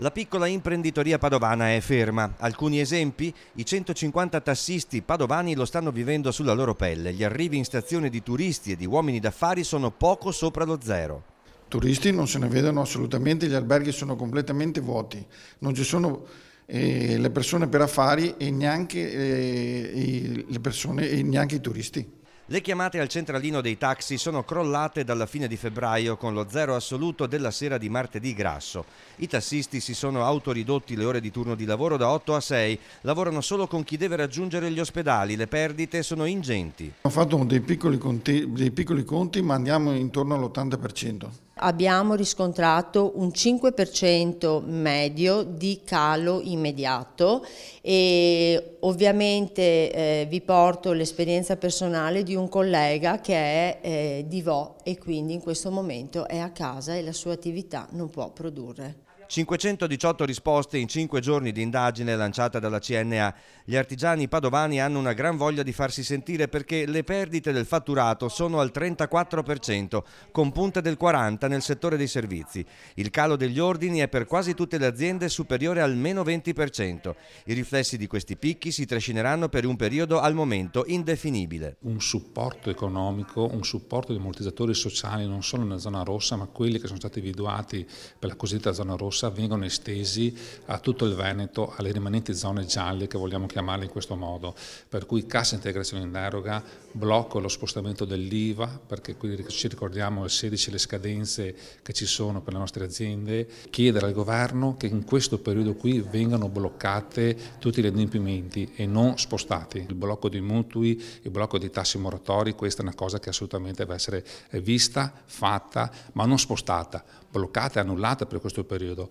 La piccola imprenditoria padovana è ferma. Alcuni esempi? I 150 tassisti padovani lo stanno vivendo sulla loro pelle. Gli arrivi in stazione di turisti e di uomini d'affari sono poco sopra lo zero. Turisti non se ne vedono assolutamente, gli alberghi sono completamente vuoti, non ci sono eh, le persone per affari e neanche, eh, le persone, e neanche i turisti. Le chiamate al centralino dei taxi sono crollate dalla fine di febbraio con lo zero assoluto della sera di martedì grasso. I tassisti si sono autoridotti le ore di turno di lavoro da 8 a 6, lavorano solo con chi deve raggiungere gli ospedali, le perdite sono ingenti. Ho fatto dei piccoli conti, dei piccoli conti ma andiamo intorno all'80%. Abbiamo riscontrato un 5% medio di calo immediato e ovviamente eh, vi porto l'esperienza personale di un collega che è eh, di Vo e quindi in questo momento è a casa e la sua attività non può produrre. 518 risposte in 5 giorni di indagine lanciata dalla CNA. Gli artigiani padovani hanno una gran voglia di farsi sentire perché le perdite del fatturato sono al 34%, con punte del 40% nel settore dei servizi. Il calo degli ordini è per quasi tutte le aziende superiore al meno 20%. I riflessi di questi picchi si trascineranno per un periodo al momento indefinibile. Un supporto economico, un supporto di ammortizzatori sociali non solo nella zona rossa, ma quelli che sono stati individuati per la cosiddetta zona rossa rossa vengono estesi a tutto il Veneto, alle rimanenti zone gialle che vogliamo chiamarle in questo modo, per cui cassa integrazione in deroga, blocco lo spostamento dell'IVA, perché qui ci ricordiamo il 16 le scadenze che ci sono per le nostre aziende, chiedere al governo che in questo periodo qui vengano bloccate tutti gli adempimenti e non spostati. Il blocco dei mutui, il blocco dei tassi moratori, questa è una cosa che assolutamente deve essere vista, fatta, ma non spostata, bloccata e annullata per questo periodo.